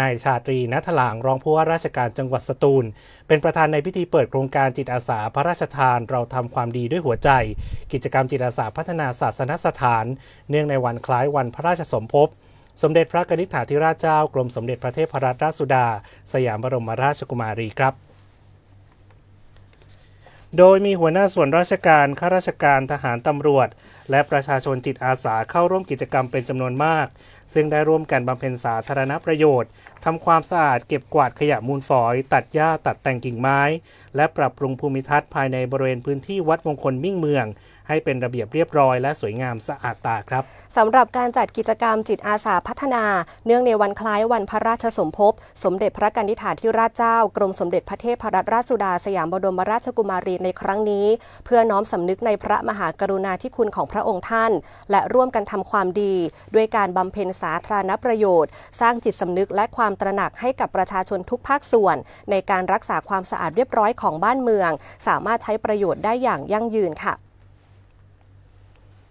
นายชาตรีนัทหลางรองผู้ว่าราชการจังหวัดสตูล เป็นประธานในพิธีเปิดโครงการจิตอาสาพระราชทานเราทำความดีด้วยหัวใจ กิจกรรมจิตอาสาพัฒนาศาสนสถาน เนื่องในวันคล้ายวันพระราชสมภพสมเด็จพระกนิษฐาธิราชเจ้ากรมสมเด็จพระเทพรัตนราชสุดา สยามบรมราชกุมารีครับโดยมีหัวหน้าส่วนราชการ ข้าราชการทหารตำรวจ และประชาชนจิตอาสาเข้าร่วมกิจกรรมเป็นจำนวนมาก ซึ่งได้ร่วมกันบำเพ็ญสาธารณประโยชน์ทำความสะอาดเก็บกวาดขยะมูลฝอย ตัดหญ้าตัดแต่งกิ่งไม้ และปรับปรุงภูมิทัศน์ภายในบริเวณพื้นที่วัดมงคลมิ่งเมือง ให้เป็นระเบียบเรียบร้อย และสวยงามสะอาดตาครับสำหรับการจัดกิจกรรมจิตอาสาพัฒนา เนื่องในวันคล้ายวันพระราชสมภพสมเด็จพระกนิษฐาธิราชเจ้า กรมสมเด็จพระเทพรัตนราชสุดาสยามบรมราชกุมารีในครั้งนี้ เพื่อน้อมสำนึกในพระมหากรุณาธิคุณของพระองค์ท่าน และร่วมกันทำความดี ด้วยการบำเพ็ญสาธารณประโยชน์ สร้างจิตสำนึกและความตระหนักให้กับประชาชนทุกภาคส่วน ในการรักษาความสะอาดเรียบร้อยของบ้านเมือง สามารถใช้ประโยชน์ได้อย่างยั่งยืนค่ะ